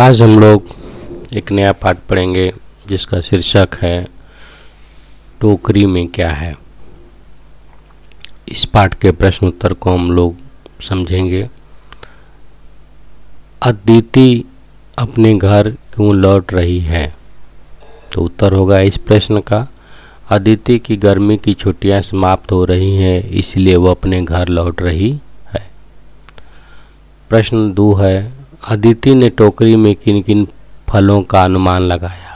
आज हम लोग एक नया पाठ पढ़ेंगे जिसका शीर्षक है टोकरी में क्या है इस पाठ के प्रश्न उत्तर को हम लोग समझेंगे अदिति अपने घर क्यों लौट रही है तो उत्तर होगा इस प्रश्न का अदिति की गर्मी की छुट्टियां समाप्त हो रही हैं इसलिए वह अपने घर लौट रही है प्रश्न दो है अदिति ने टोकरी में किन किन फलों का अनुमान लगाया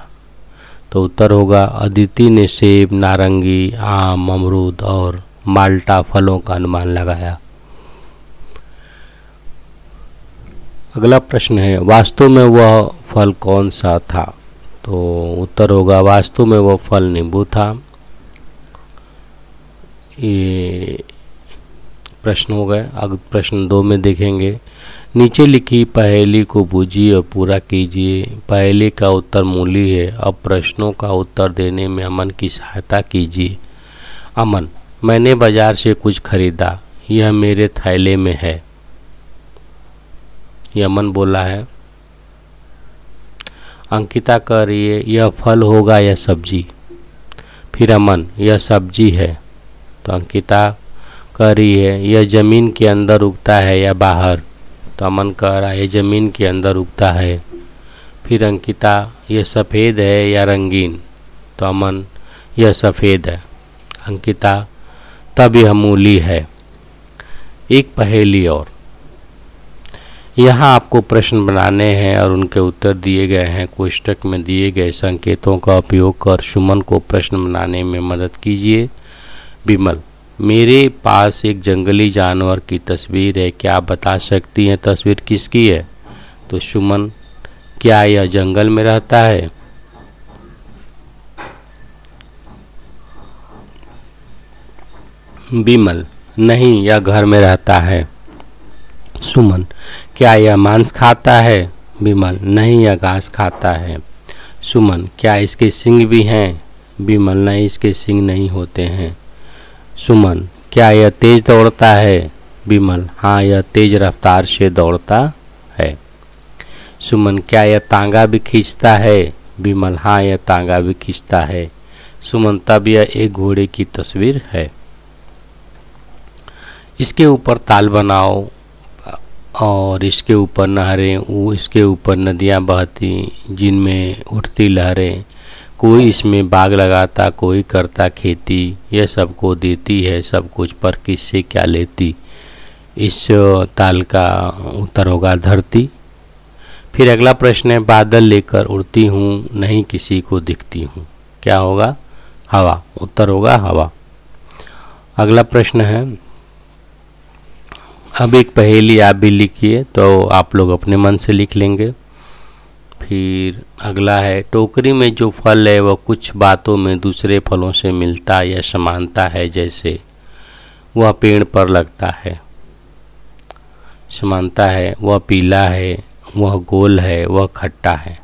तो उत्तर होगा अदिति ने सेब नारंगी आम अमरूद और माल्टा फलों का अनुमान लगाया अगला प्रश्न है वास्तव में वह फल कौन सा था तो उत्तर होगा वास्तव में वह फल नींबू था ये प्रश्न हो गए अब प्रश्न दो में देखेंगे नीचे लिखी पहेली को बूझिए और पूरा कीजिए पहेली का उत्तर मूली है अब प्रश्नों का उत्तर देने में अमन की सहायता कीजिए अमन मैंने बाजार से कुछ खरीदा यह मेरे थैले में है यमन बोला है अंकिता कह रही है यह फल होगा या सब्जी फिर अमन यह सब्जी है तो अंकिता कह रही है यह ज़मीन के अंदर उगता है या बाहर तो अमन कह रहा है ज़मीन के अंदर उगता है फिर अंकिता यह सफ़ेद है या रंगीन तो अमन यह सफ़ेद है अंकिता तब यह मूली है एक पहेली और यहाँ आपको प्रश्न बनाने हैं और उनके उत्तर दिए गए हैं कोष्टक में दिए गए संकेतों का उपयोग कर सुमन को प्रश्न बनाने में मदद कीजिए विमल मेरे पास एक जंगली जानवर की तस्वीर है क्या आप बता सकती हैं तस्वीर किसकी है तो सुमन क्या यह जंगल में रहता है बिमल नहीं यह घर में रहता है सुमन क्या यह मांस खाता है बिमल नहीं यह घास खाता है सुमन क्या इसके सिंग भी हैं विमल नहीं इसके सिंग नहीं होते हैं सुमन क्या यह तेज दौड़ता है विमल हाँ यह तेज रफ्तार से दौड़ता है सुमन क्या यह तांगा भी खींचता है विमल हाँ यह तांगा भी खींचता है सुमन तब यह एक घोड़े की तस्वीर है इसके ऊपर ताल बनाओ और इसके ऊपर नहरें इसके ऊपर नदियाँ बहती जिनमें उठती लहरें कोई इसमें बाग लगाता कोई करता खेती यह सबको देती है सब कुछ पर किससे क्या लेती इस ताल का उत्तर होगा धरती फिर अगला प्रश्न है बादल लेकर उड़ती हूँ नहीं किसी को दिखती हूँ क्या होगा हवा उत्तर होगा हवा अगला प्रश्न है अब एक पहेली आप भी लिखिए तो आप लोग अपने मन से लिख लेंगे फिर अगला है टोकरी में जो फल है वह कुछ बातों में दूसरे फलों से मिलता या समानता है जैसे वह पेड़ पर लगता है समानता है वह पीला है वह गोल है वह खट्टा है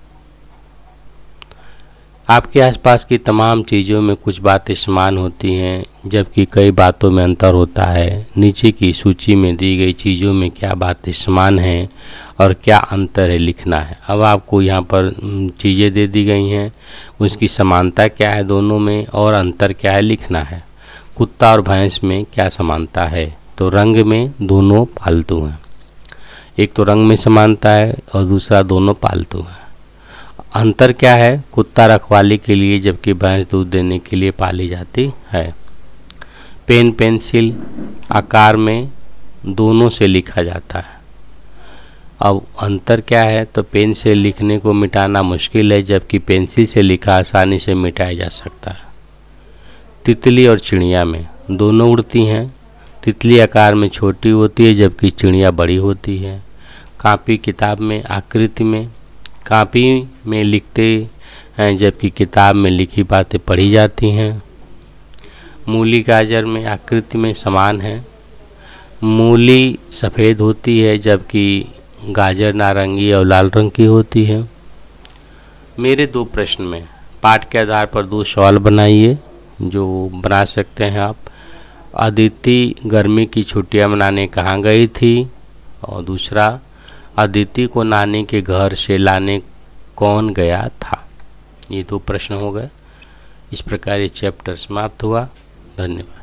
आपके आसपास की तमाम चीज़ों में कुछ बातें समान होती हैं जबकि कई बातों में अंतर होता है नीचे की सूची में दी गई चीज़ों में क्या बातें समान हैं और क्या अंतर है लिखना है अब आपको यहाँ पर चीज़ें दे दी गई हैं उसकी समानता क्या है दोनों में और अंतर क्या है लिखना है कुत्ता और भैंस में क्या समानता है तो रंग में दोनों पालतू हैं एक तो रंग में समानता है और दूसरा दोनों पालतू हैं अंतर क्या है कुत्ता रखवाली के लिए जबकि भैंस दूध देने के लिए पाली जाती है पेन पेंसिल आकार में दोनों से लिखा जाता है अब अंतर क्या है तो पेन से लिखने को मिटाना मुश्किल है जबकि पेंसिल से लिखा आसानी से मिटाया जा सकता है तितली और चिड़िया में दोनों उड़ती हैं तितली आकार में छोटी होती है जबकि चिड़िया बड़ी होती है कापी किताब में आकृति में कापी में लिखते हैं जबकि किताब में लिखी बातें पढ़ी जाती हैं मूली गाजर में आकृति में समान है मूली सफ़ेद होती है जबकि गाजर नारंगी और लाल रंग की होती है मेरे दो प्रश्न में पाठ के आधार पर दो सवाल बनाइए जो बना सकते हैं आप अदिति गर्मी की छुट्टियां मनाने कहाँ गई थी और दूसरा अदिति को नानी के घर से लाने कौन गया था ये दो प्रश्न हो गए इस प्रकार ये चैप्टर समाप्त हुआ धन्यवाद